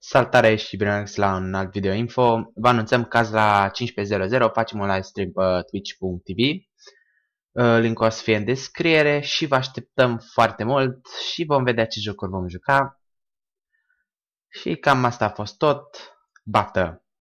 Salutare și bine la un alt video info. Vă anunțăm caz la 15.00, facem un live stream pe twitch.tv. Uh, linkul o să fie în descriere și vă așteptăm foarte mult și vom vedea ce jocuri vom juca. Și cam asta a fost tot. Baftă!